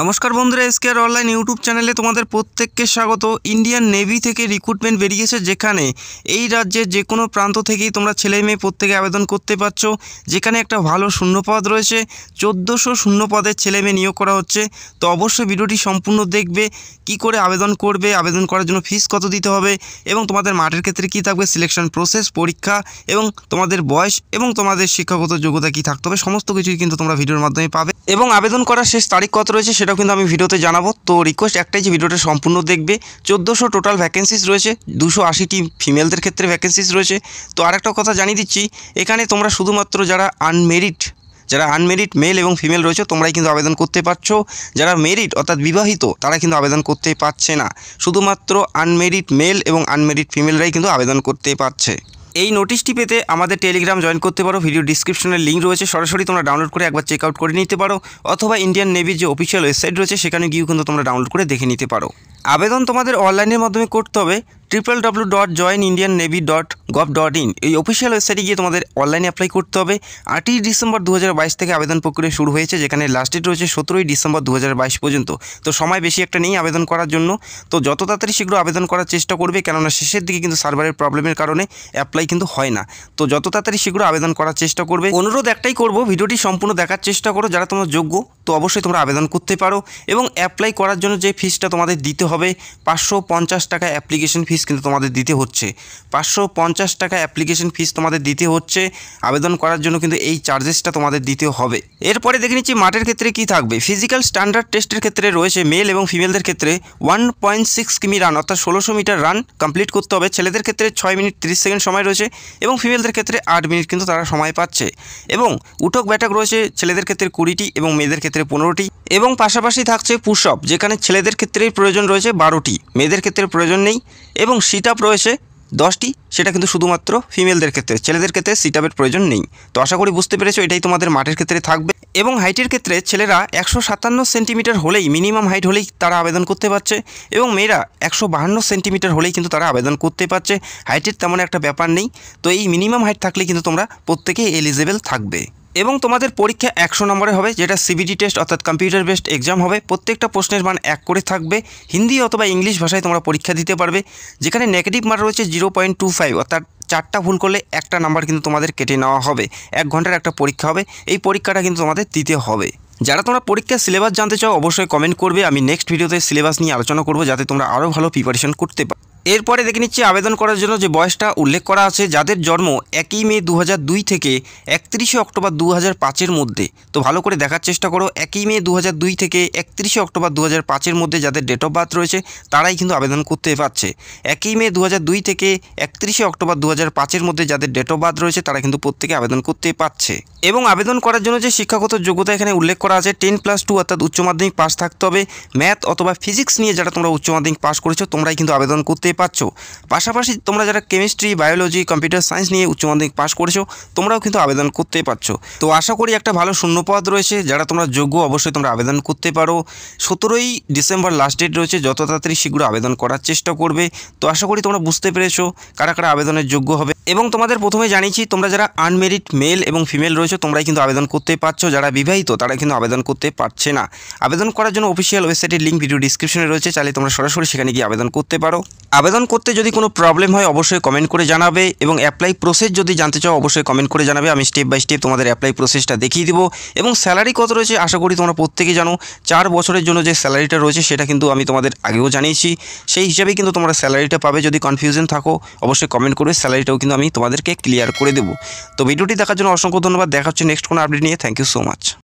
নমস্কার বন্ধুরা এসকেআর online YouTube চ্যানেলে তোমাদের প্রত্যেককে স্বাগত ইন্ডিয়ান নেভি থেকে রিক্রুটমেন্ট বেরিয়েছে যেখানে এই রাজ্যের যে কোনো প্রান্ত থেকেই তোমরা ছেলে মেয়ে প্রত্যেকে আবেদন করতে পারছো যেখানে একটা ভালো শূন্যপদ রয়েছে চোদ্দোশো শূন্যপদের ছেলে মেয়ে নিয়োগ করা হচ্ছে তো অবশ্যই ভিডিওটি সম্পূর্ণ দেখবে কি করে আবেদন করবে আবেদন করার জন্য ফিস কত দিতে হবে এবং তোমাদের মাঠের ক্ষেত্রে কি থাকবে সিলেকশন প্রসেস পরীক্ষা এবং তোমাদের বয়স এবং তোমাদের শিক্ষাগত যোগ্যতা কি থাকতে হবে সমস্ত কিছুই কিন্তু তোমরা ভিডিওর মাধ্যমে পাবে এবং আবেদন করার শেষ তারিখ কত রয়েছে সেটাও কিন্তু আমি ভিডিওতে জানাবো তো রিকোয়েস্ট একটাই যে ভিডিওটা সম্পূর্ণ দেখবে চোদ্দোশো টোটাল ভ্যাকেন্সিস রয়েছে দুশো আশিটি ফিমেলদের ক্ষেত্রে ভ্যাকেন্সিস রয়েছে তো আরেকটা কথা জানিয়ে দিচ্ছি এখানে তোমরা শুধুমাত্র যারা আনমেরিট যারা আনমেরিট মেল এবং ফিমেল রয়েছে তোমরাই কিন্তু আবেদন করতে পারছো যারা মেরিট অর্থাৎ বিবাহিত তারা কিন্তু আবেদন করতে পারছে না শুধুমাত্র আনমেরিট মেল এবং আনমেরিট ফিমেলরাই কিন্তু আবেদন করতে পারছে এই নোটিশটি পেতে আমাদের টেলিগ্রাম জয়েন করতে পারো ভিডিও ডিসক্রিপশনের লিঙ্ক রয়েছে সরাসরি তোমরা ডাউনলোড করে একবার চেক আউট করে নিতে পারো অথবা ইন্ডিয়ান নেভির যে অফিসিয়াল ওয়েবসাইট রয়েছে সেখানে গিয়েও কিন্তু তোমরা ডাউনলোড করে দেখে নিতে পারো আবেদন তোমাদের অনলাইনের মাধ্যমে করতে হবে triple W dot join Indian navy dot gov dot in এই অফিসিয়াল ওয়েবসাইটে গিয়ে তোমাদের অনলাইনে অ্যাপ্লাই করতে হবে আটই ডিসেম্বর দু থেকে আবেদন প্রক্রিয়া শুরু হয়েছে যেখানে লাস্ট ডেট রয়েছে সতেরোই ডিসেম্বর দু পর্যন্ত তো সময় বেশি একটা নেই আবেদন করার জন্য তো যত তাড়াতাড়ি শীঘ্র আবেদন করার চেষ্টা করবে কেননা শেষের দিকে কিন্তু সার্ভারের প্রবলেমের কারণে অ্যাপ্লাই কিন্তু হয় না তো যত তাড়াতাড়ি শীঘ্র আবেদন করার চেষ্টা করবে অনুরোধ একটাই করব ভিডিওটি সম্পূর্ণ দেখার চেষ্টা করো যারা তোমার যোগ্য তো অবশ্যই তোমরা আবেদন করতে পারো এবং অ্যাপ্লাই করার জন্য যে ফিসটা তোমাদের দিতে হবে পাঁচশো টাকা অ্যাপ্লিকেশন ফিস কিন্তু তোমাদের দিতে হচ্ছে পাঁচশো পঞ্চাশ টাকা অ্যাপ্লিকেশন ফিস তোমাদের দিতে হচ্ছে আবেদন করার জন্য কিন্তু এই চার্জেসটা তোমাদের দিতে হবে এরপরে দেখে নিচ্ছি মাঠের ক্ষেত্রে কি থাকবে ফিজিক্যাল স্ট্যান্ডার্ড টেস্টের ক্ষেত্রে রয়েছে মেল এবং ফিমেলদের ক্ষেত্রে ওয়ান পয়েন্ট সিক্স কিমি রান অর্থাৎ ষোলোশো মিটার রান কমপ্লিট করতে হবে ছেলেদের ক্ষেত্রে ছয় মিনিট তিরিশ সেকেন্ড সময় রয়েছে এবং ফিমেলদের ক্ষেত্রে আট মিনিট কিন্তু তারা সময় পাচ্ছে এবং উঠক ব্যাটক রয়েছে ছেলেদের ক্ষেত্রে কুড়িটি এবং মেয়েদের ক্ষেত্রে পনেরোটি এবং পাশাপাশি থাকছে পুশ যেখানে ছেলেদের ক্ষেত্রেই প্রয়োজন রয়েছে বারোটি মেয়েদের ক্ষেত্রে প্রয়োজন নেই এবং সিট আপ রয়েছে দশটি সেটা কিন্তু শুধুমাত্র ফিমেলদের ক্ষেত্রে ছেলেদের ক্ষেত্রে সিট আপের প্রয়োজন নেই তো আশা করি বুঝতে পেরেছো এটাই তোমাদের মাঠের ক্ষেত্রে থাকবে এবং হাইটের ক্ষেত্রে ছেলেরা একশো সাতান্ন সেন্টিমিটার হলেই মিনিমাম হাইট হলেই তারা আবেদন করতে পারছে এবং মেয়েরা একশো বাহান্ন সেন্টিমিটার হলেই কিন্তু তারা আবেদন করতে পারছে হাইটের তেমন একটা ব্যাপার নেই তো এই মিনিমাম হাইট থাকলে কিন্তু তোমরা প্রত্যেকেই এলিজেবেল থাকবে এবং তোমাদের পরীক্ষা একশো নম্বরে হবে যেটা সিবিডি টেস্ট অর্থাৎ কম্পিউটার বেসড এক্সাম হবে প্রত্যেকটা প্রশ্নের মান এক করে থাকবে হিন্দি অথবা ইংলিশ ভাষায় তোমরা পরীক্ষা দিতে পারবে যেখানে নেগেটিভ মার্ক রয়েছে জিরো পয়েন্ট টু ফাইভ অর্থাৎ চারটা ভুল করলে একটা নাম্বার কিন্তু তোমাদের কেটে নেওয়া হবে এক ঘন্টার একটা পরীক্ষা হবে এই পরীক্ষাটা কিন্তু তোমাদের দিতে হবে যারা তোমরা পরীক্ষার সিলেবাস জানতে চাও অবশ্যই কমেন্ট করবে আমি নেক্সট ভিডিওতে সিলেবাস নিয়ে আলোচনা করব যাতে তোমরা আরও ভালো প্রিপারেশন করতে পারো এরপরে দেখে নিচ্ছি আবেদন করার জন্য যে বয়সটা উল্লেখ করা আছে যাদের জন্ম একই মে দু থেকে একত্রিশে অক্টোবর দু হাজার মধ্যে তো ভালো করে দেখার চেষ্টা করো একই মে দু থেকে একত্রিশে অক্টোবর দু হাজার মধ্যে যাদের ডেট অফ বার্থ রয়েছে তারাই কিন্তু আবেদন করতে পারছে একই মে দু থেকে একত্রিশে অক্টোবর দু হাজার মধ্যে যাদের ডেট অফ বার্থ রয়েছে তারা কিন্তু প্রত্যেকে আবেদন করতে পারছে এবং আবেদন করার জন্য যে শিক্ষাগত যোগ্যতা এখানে উল্লেখ করা আছে টেন প্লাস টু অর্থাৎ উচ্চ মাধ্যমিক পাস থাকতে হবে ম্যাথ অথবা ফিজিক্স নিয়ে যারা তোমরা উচ্চ মাধ্যমিক পাস করেছো তোমরাই কিন্তু আবেদন করতে বুঝতেই পারছো পাশাপাশি তোমরা যারা কেমিস্ট্রি বায়োলজি কম্পিউটার সায়েন্স নিয়ে উচ্চ মাধ্যমিক পাশ করেছো তোমরাও কিন্তু আবেদন করতেই পারছো তো আশা করি একটা ভালো শূন্যপদ রয়েছে যারা তোমরা যোগ্য অবশ্যই তোমরা আবেদন করতে পারো সতেরোই ডিসেম্বর লাস্ট ডেট রয়েছে যত তাড়াতাড়ি শীঘ্র আবেদন করার চেষ্টা করবে তো আশা করি তোমরা বুঝতে পেরেছো কারা কারা আবেদনের যোগ্য হবে এবং তোমাদের প্রথমে জানিয়েছি তোমরা যারা আনমেরিড মেল এবং ফিমেল রয়েছে তোমরাই কিন্তু আবেদন করতে পারছো যারা বিবাহিত তারা কিন্তু আবেদন করতে পারছে না আবেদন করার জন্য অফিসিয়াল ওয়েবসাইটের লিঙ্ক ভিডিও ডিসক্রিপশনে রয়েছে চাইলে তোমরা সরাসরি সেখানে গিয়ে আবেদন করতে পারো আবেদন করতে যদি কোনো প্রবলেম হয় অবশ্যই কমেন্ট করে জানাবে এবং অ্যাপ্লাই প্রসেস যদি জানতে চাও অবশ্যই কমেন্ট করে জানাবে আমি স্টেপ বাই স্টেপ তোমাদের অ্যাপ্লাই প্রসেসটা দেখিয়ে দিব এবং স্যালারি কত রয়েছে আশা করি তোমরা প্রত্যেকে জানো চার বছরের জন্য যে স্যালারিটা রয়েছে সেটা কিন্তু আমি তোমাদের আগেও জানিয়েছি সেই হিসাবে কিন্তু তোমরা স্যালারিটা পাবে যদি কনফিউশন থাকো অবশ্যই কমেন্ট করবে স্যালারিটাও কিন্তু আমি তোমাদেরকে ক্লিয়ার করে দেবো তো ভিডিওটি দেখার জন্য অসংখ্য ধন্যবাদ দেখা হচ্ছে নেক্সট কোনো আপডেট নিয়ে থ্যাংক ইউ সো মাচ